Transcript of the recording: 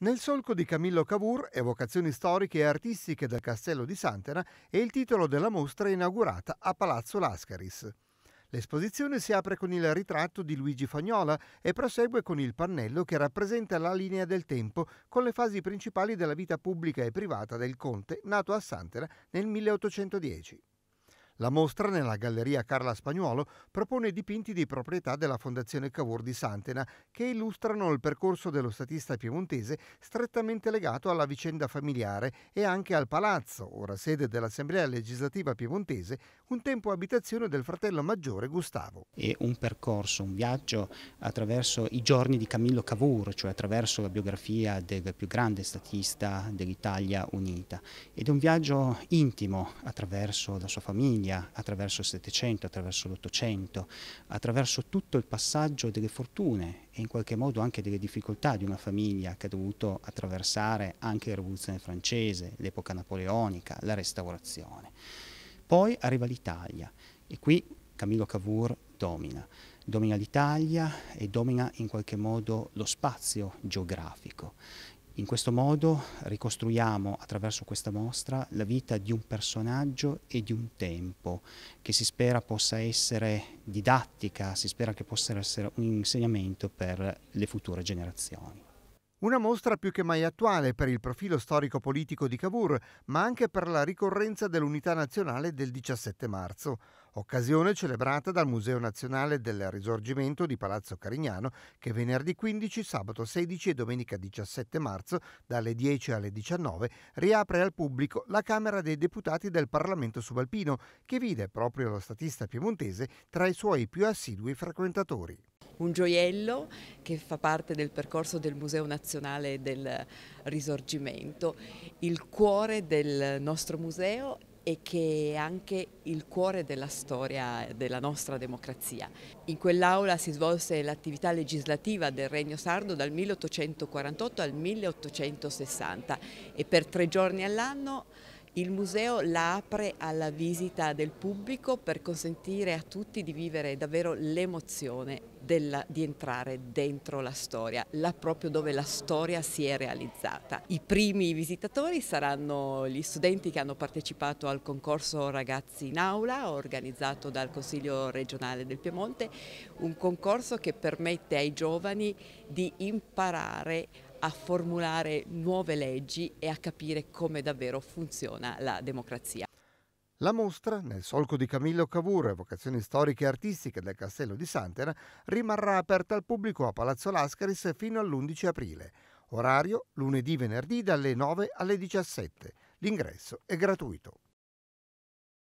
Nel solco di Camillo Cavour, evocazioni storiche e artistiche del castello di Santena è il titolo della mostra inaugurata a Palazzo Lascaris. L'esposizione si apre con il ritratto di Luigi Fagnola e prosegue con il pannello che rappresenta la linea del tempo con le fasi principali della vita pubblica e privata del conte nato a Santera nel 1810. La mostra nella Galleria Carla Spagnuolo propone dipinti di proprietà della Fondazione Cavour di Santena che illustrano il percorso dello statista piemontese strettamente legato alla vicenda familiare e anche al palazzo, ora sede dell'Assemblea legislativa piemontese, un tempo abitazione del fratello maggiore Gustavo. È un percorso, un viaggio attraverso i giorni di Camillo Cavour, cioè attraverso la biografia del più grande statista dell'Italia unita. Ed è un viaggio intimo attraverso la sua famiglia famiglia, attraverso il Settecento, attraverso l'Ottocento, attraverso tutto il passaggio delle fortune e in qualche modo anche delle difficoltà di una famiglia che ha dovuto attraversare anche la rivoluzione francese, l'epoca napoleonica, la restaurazione. Poi arriva l'Italia e qui Camillo Cavour domina. Domina l'Italia e domina in qualche modo lo spazio geografico. In questo modo ricostruiamo attraverso questa mostra la vita di un personaggio e di un tempo che si spera possa essere didattica, si spera che possa essere un insegnamento per le future generazioni. Una mostra più che mai attuale per il profilo storico-politico di Cavour, ma anche per la ricorrenza dell'unità nazionale del 17 marzo, occasione celebrata dal Museo Nazionale del Risorgimento di Palazzo Carignano, che venerdì 15, sabato 16 e domenica 17 marzo, dalle 10 alle 19, riapre al pubblico la Camera dei Deputati del Parlamento subalpino, che vide proprio lo statista piemontese tra i suoi più assidui frequentatori un gioiello che fa parte del percorso del Museo Nazionale del Risorgimento, il cuore del nostro museo e che è anche il cuore della storia della nostra democrazia. In quell'aula si svolse l'attività legislativa del Regno Sardo dal 1848 al 1860 e per tre giorni all'anno il museo la apre alla visita del pubblico per consentire a tutti di vivere davvero l'emozione di entrare dentro la storia, là proprio dove la storia si è realizzata. I primi visitatori saranno gli studenti che hanno partecipato al concorso Ragazzi in Aula organizzato dal Consiglio regionale del Piemonte, un concorso che permette ai giovani di imparare a formulare nuove leggi e a capire come davvero funziona la democrazia. La mostra, nel solco di Camillo Cavour, Evocazioni storiche e artistiche del Castello di Santena, rimarrà aperta al pubblico a Palazzo Lascaris fino all'11 aprile. Orario lunedì-venerdì dalle 9 alle 17. L'ingresso è gratuito.